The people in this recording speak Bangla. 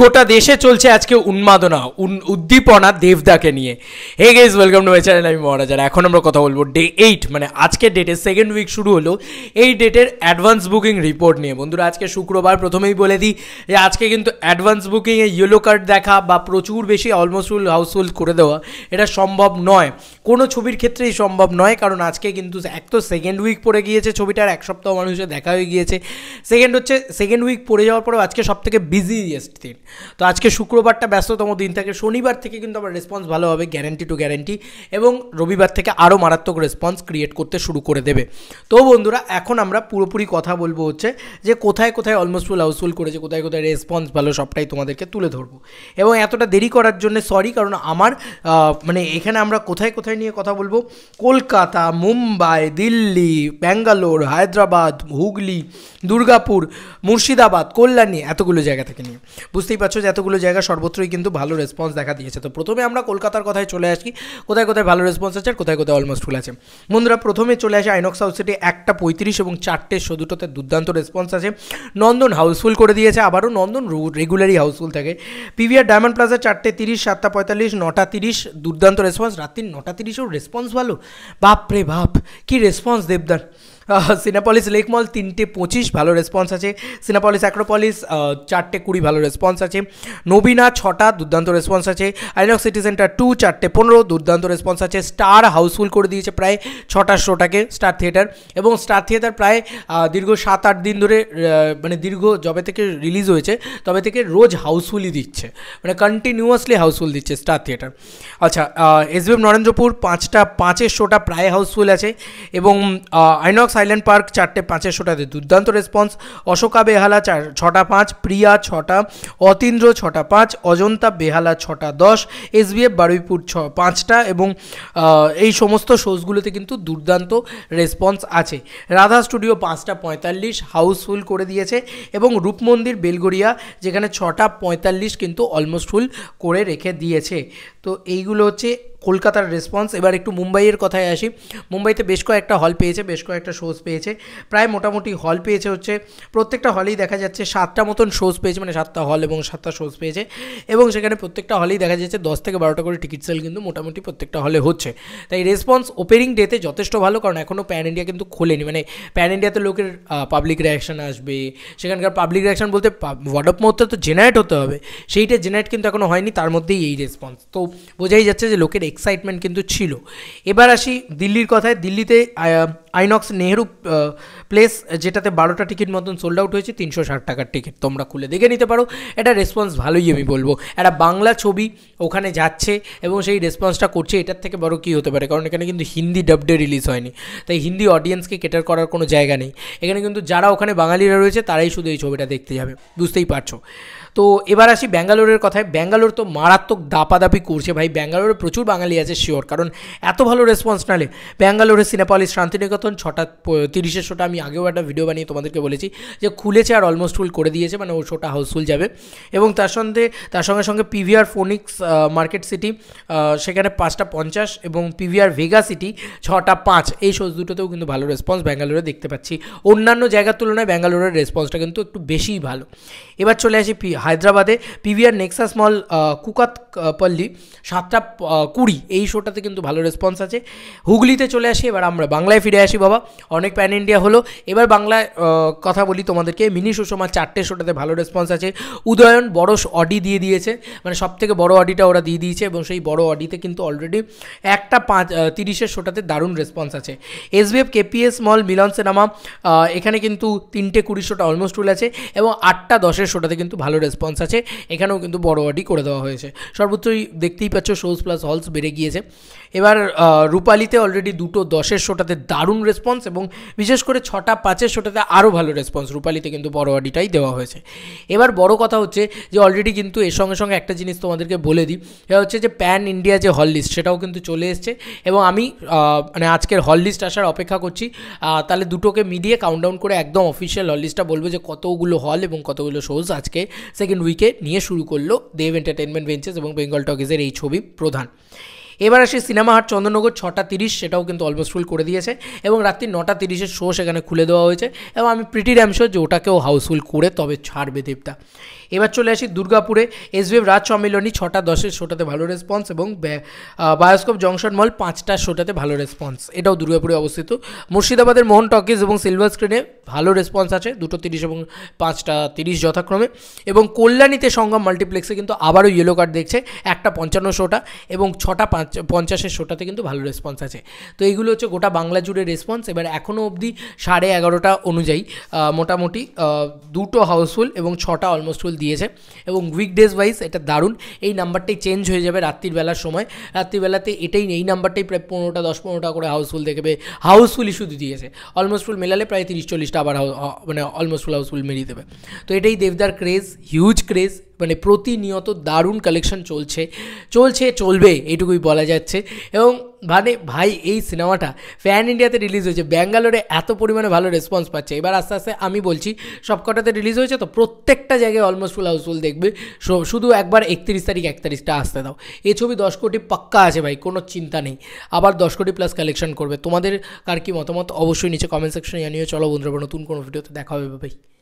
গোটা দেশে চলছে আজকে উন্মাদনা উদ্দীপনা দেবদাকে নিয়ে hey guys welcome to my channel আমি মহারাজার এখন আমরা কথা বলবো ডে এইট মানে আজকের ডেটের সেকেন্ড উইক শুরু হলো এই ডেটের অ্যাডভান্স বুকিং রিপোর্ট নিয়ে বন্ধুরা আজকে শুক্রবার প্রথমেই বলে দিই যে আজকে কিন্তু অ্যাডভান্স বুকিংয়ে ইয়েলো কার্ড দেখা বা প্রচুর বেশি অলমোস্ট ফুল হোল্ড করে দেওয়া এটা সম্ভব নয় কোনো ছবির ক্ষেত্রেই সম্ভব নয় কারণ আজকে কিন্তু এক তো সেকেন্ড উইক পড়ে গিয়েছে ছবিটার এক সপ্তাহ মানুষের দেখা হয়ে গিয়েছে সেকেন্ড হচ্ছে সেকেন্ড উইক পড়ে যাওয়ার পরেও আজকে সবথেকে বিজিয়েস্ট দিন দিন তো আজকে শুক্রবারটা ব্যস্ততম দিন থাকে শনিবার থেকে কিন্তু আমার রেসপন্স ভালো হবে গ্যারেন্টি টু গ্যারেন্টি এবং রবিবার থেকে আরও মারাত্মক রেসপন্স ক্রিয়েট করতে শুরু করে দেবে তো বন্ধুরা এখন আমরা পুরোপুরি কথা বলবো হচ্ছে যে কোথায় কোথায় অলমোস্ট ফুল হাউসফুল করেছে কোথায় কোথায় রেসপন্স ভালো সবটাই তোমাদেরকে তুলে ধরবো এবং এতটা দেরি করার জন্য সরি কারণ আমার মানে এখানে আমরা কোথায় কোথায় নিয়ে কথা বলবো কলকাতা মুম্বাই দিল্লি ব্যাঙ্গালোর হায়দ্রাবাদ হুগলি দুর্গাপুর মুর্শিদাবাদ কল্যাণী এতগুলো জায়গা থেকে নিয়ে বুঝতেই পারছো যে এতগুলো জায়গা সর্বত্রই কিন্তু ভালো রেসপন্স দেখা দিয়েছে তো প্রথমে আমরা কলকাতার কথায় চলে আসি কোথায় কোথায় ভালো রেসপন্স আছে আর কোথায় কোথায় অলমোস্ট ফুল আছে বন্ধুরা প্রথমে চলে আসে আইনক্স হাউস সিটি একটা পঁয়ত্রিশ এবং চারটে শো দুটোতে দুর্দান্ত রেসপন্স আছে নন্দন হাউসফুল করে দিয়েছে আবারও নন্দন রেগুলারই হাউসফুল থাকে পিভিআর ডায়মন্ড প্লাজা চারটে তিরিশ সাতটা পঁয়তাল্লিশ নটা তিরিশ দুর্দান্ত রেসপন্স রাত্রি নটা তিরিশেও রেসপন্স ভালো বাপ রে বাপ কী রেসপন্স দেবদার সিনাপলিস লেক মল তিনটে পঁচিশ ভালো রেসপন্স আছে সিনাপলিস অ্যাক্রোপলিস চারটে কুড়ি ভালো রেসপন্স আছে নবীনা ছটা দুর্দান্ত রেসপন্স আছে আইনক সিটি সেন্টার টু চারটে পনেরো দুর্দান্ত রেসপন্স আছে স্টার হাউসফুল করে দিয়েছে প্রায় ছটা শোটাকে স্টার থিয়েটার এবং স্টার থিয়েটার প্রায় দীর্ঘ সাত আট দিন ধরে মানে দীর্ঘ যবে থেকে রিলিজ হয়েছে তবে থেকে রোজ হাউসফুলই দিচ্ছে মানে কন্টিনিউয়াসলি হাউসফুল দিচ্ছে স্টার থিয়েটার আচ্ছা এসবিএম নরেন্দ্রপুর পাঁচটা পাঁচের শোটা প্রায় হাউসফুল আছে এবং আইনক্স সাইলেন্ট পার্ক চারটে পাঁচের শোটাতে দুর্দান্ত রেসপন্স অশোকা বেহালা চার ছটা পাঁচ প্রিয়া ছটা অতীন্দ্র ছটা পাঁচ অজন্তা বেহালা ছটা দশ এসবিএফ বারুইপুর ছ পাঁচটা এবং এই সমস্ত শোজগুলোতে কিন্তু দুর্দান্ত রেসপন্স আছে রাধা স্টুডিও পাঁচটা পঁয়তাল্লিশ হাউসফুল করে দিয়েছে এবং রূপমন্দির বেলগড়িয়া যেখানে ছটা পঁয়তাল্লিশ কিন্তু অলমোস্ট ফুল করে রেখে দিয়েছে তো এইগুলো হচ্ছে কলকাতার রেসপন্স এবার একটু মুম্বাইয়ের কথায় আসি মুম্বাইতে বেশ কয়েকটা হল পেয়েছে বেশ কয়েকটা শোজ পেয়েছে প্রায় মোটামুটি হল পেয়েছে হচ্ছে প্রত্যেকটা হলেই দেখা যাচ্ছে সাতটা মতন শোজ পেয়েছে মানে সাতটা হল এবং সাতটা শোজ পেয়েছে এবং সেখানে প্রত্যেকটা হলেই দেখা যাচ্ছে দশ থেকে বারোটা করে টিকিট সেল কিন্তু মোটামুটি প্রত্যেকটা হলে হচ্ছে তাই রেসপন্স ওপেনিং ডেতে যথেষ্ট ভালো কারণ এখনও প্যান ইন্ডিয়া কিন্তু খোলেনি মানে প্যান ইন্ডিয়াতে লোকের পাবলিক রিয়াকশান আসবে সেখানকার পাবলিক রিয়াকশান বলতে ওয়ার্ড অফ মাউথটা তো জেনারেট হতে হবে সেইটা জেনারেট কিন্তু এখনও হয়নি তার মধ্যেই এই রেসপন্স তো বোঝাই যাচ্ছে যে লোকের এক্সাইটমেন্ট কিন্তু ছিল এবার আসি দিল্লির কথায় দিল্লিতে আইনক্স নেহরু প্লেস যেটাতে বারোটা টিকিট মতন সোল্ড আউট হয়েছে তিনশো ষাট টাকার টিকিট তোমরা খুলে দেখে নিতে পারো এটা রেসপন্স ভালোই আমি বলবো একটা বাংলা ছবি ওখানে যাচ্ছে এবং সেই রেসপন্সটা করছে এটার থেকে বড় কী হতে পারে কারণ এখানে কিন্তু হিন্দি ডাবডে রিলিজ হয়নি তাই হিন্দি অডিয়েন্সকে কেটার করার কোনো জায়গা নেই এখানে কিন্তু যারা ওখানে বাঙালিরা রয়েছে তারাই শুধু এই ছবিটা দেখতে যাবে বুঝতেই পারছো তো এবার আসি ব্যাঙ্গালোরের কথায় ব্যাঙ্গালোর তো মারাত্মক দাপাদাপি করছে ভাই ব্যাঙ্গালোরে প্রচুর বাঙালি আছে শিওর কারণ এত ভালো রেসপন্স নালে ব্যাঙ্গালোরে সিনেপলিস শান্তিনিকেতন ছটা তিরিশের শোটা আমি আগেও একটা ভিডিও বানিয়ে তোমাদেরকে বলেছি যে খুলেছে আর অলমোস্ট ফুল করে দিয়েছে মানে ও শোটা হাউসফুল যাবে এবং তার সঙ্গে তার সঙ্গে সঙ্গে পিভিআর ফোনিক্স মার্কেট সিটি সেখানে পাঁচটা পঞ্চাশ এবং পিভিআর ভেগা সিটি ছটা পাঁচ এই শোজ দুটোতেও কিন্তু ভালো রেসপন্স ব্যাঙ্গালোরে দেখতে পাচ্ছি অন্যান্য জায়গার তুলনায় ব্যাঙ্গালোরের রেসপন্সটা কিন্তু একটু বেশিই ভালো এবার চলে আসি హైదరాబాదే పీవీఆర్ నెక్సా స్మాల్ కుకత్ পল্লী সাতটা কুড়ি এই শোটাতে কিন্তু ভালো রেসপন্স আছে হুগলিতে চলে আসি এবার আমরা বাংলায় ফিরে আসি বাবা অনেক প্যান ইন্ডিয়া হলো এবার বাংলায় কথা বলি তোমাদেরকে মিনি সুষমা চারটে শোটাতে ভালো রেসপন্স আছে উদয়ন বড় অডি দিয়ে দিয়েছে মানে সব থেকে বড় অডিটা ওরা দিয়ে দিয়েছে এবং সেই বড় অডিতে কিন্তু অলরেডি একটা পাঁচ তিরিশের শোটাতে দারুণ রেসপন্স আছে SBF KPS mall Milan cinema এখানে কিন্তু তিনটে কুড়ি শোটা অলমোস্ট রুল আছে এবং আটটা দশের শোটাতে কিন্তু ভালো রেসপন্স আছে এখানেও কিন্তু বড় অডি করে দেওয়া হয়েছে সব সর্বোচ্চই দেখতেই পাচ্ছ শোজ প্লাস হলস বেড়ে গিয়েছে এবার রূপালিতে অলরেডি দুটো দশের শোটাতে দারুণ রেসপন্স এবং বিশেষ করে ছটা পাঁচের শোটাতে আরও ভালো রেসপন্স রূপালিতে কিন্তু বড় আডিটাই দেওয়া হয়েছে এবার বড় কথা হচ্ছে যে অলরেডি কিন্তু এর সঙ্গে সঙ্গে একটা জিনিস তোমাদেরকে বলে দিই সেটা হচ্ছে যে প্যান ইন্ডিয়া যে হল লিস্ট সেটাও কিন্তু চলে এসছে এবং আমি মানে আজকের হল লিস্ট আসার অপেক্ষা করছি তাহলে দুটোকে মিলিয়ে কাউন্টডাউন করে একদম অফিসিয়াল হল লিস্টটা বলবো যে কতগুলো হল এবং কতগুলো শোজ আজকে সেকেন্ড উইকে নিয়ে শুরু করলো দেব এন্টারটেনমেন্ট বেঞ্চেস এবং বেঙ্গল টকিজের এই ছবি প্রধান এবার আসি সিনেমা হাট চন্দননগর ছটা তিরিশ সেটাও কিন্তু অলমোস্ট ফুল করে দিয়েছে এবং রাত্রি নটা তিরিশের শো সেখানে খুলে দেওয়া হয়েছে এবং আমি প্রিটি র্যাম শো যে ওটাকেও হাউসফুল করে তবে ছাড়বে দেবটা এবার চলে আসি দুর্গাপুরে এসবিএফ রাজ সম্মিলনী ছটা দশের শোটাতে ভালো রেসপন্স এবং বায়োস্কোপ জংশন মল পাঁচটা শোটাতে ভালো রেসপন্স এটাও দুর্গাপুরে অবস্থিত মুর্শিদাবাদের মোহন টকিজ এবং সিলভার স্ক্রিনে ভালো রেসপন্স আছে দুটো তিরিশ এবং পাঁচটা তিরিশ যথাক্রমে এবং কল্যাণীতে সঙ্গম মাল্টিপ্লেক্সে কিন্তু আবারও ইয়েলো কার্ড দেখছে একটা পঞ্চান্ন শোটা এবং ছটা পাঁচ পাঁচ পঞ্চাশের শোটাতে কিন্তু ভালো রেসপন্স আছে তো এইগুলো হচ্ছে গোটা বাংলা জুড়ে রেসপন্স এবার এখনও অবধি সাড়ে এগারোটা অনুযায়ী মোটামুটি দুটো হাউসফুল এবং ছটা অলমোস্ট ফুল দিয়েছে এবং উইকডেজ ওয়াইজ এটা দারুণ এই নাম্বারটাই চেঞ্জ হয়ে যাবে রাত্রির বেলার সময় রাত্রিবেলাতে এটাই এই নাম্বারটাই প্রায় পনেরোটা দশ পনেরোটা করে হাউসফুল দেখবে হাউসফুলই শুধু দিয়েছে অলমোস্ট ফুল মেলালে প্রায় তিরিশ চল্লিশটা আবার মানে অলমোস্ট ফুল হাউসফুল মেরিয়ে দেবে তো এটাই দেবদার ক্রেজ হিউজ ক্রেজ মানে প্রতিনিয়ত দারুণ কালেকশন চলছে চলছে চলবে এইটুকুই বলা যাচ্ছে এবং মানে ভাই এই সিনেমাটা ফ্যান ইন্ডিয়াতে রিলিজ হয়েছে ব্যাঙ্গালোরে এত পরিমাণে ভালো রেসপন্স পাচ্ছে এবার আস্তে আস্তে আমি বলছি সবকটাতে রিলিজ হয়েছে তো প্রত্যেকটা জায়গায় অলমোস্ট ফুল হাউসফুল দেখবে শুধু একবার একত্রিশ তারিখ একত্রিশটা আসতে দাও এই ছবি দশ কোটি পাক্কা আছে ভাই কোনো চিন্তা নেই আবার দশ কোটি প্লাস কালেকশন করবে তোমাদের কার কি মতামত অবশ্যই নিচে কমেন্ট সেকশনে জানিয়ে চলো বন্ধুরা নতুন কোনো ভিডিওতে দেখা হবে ভাই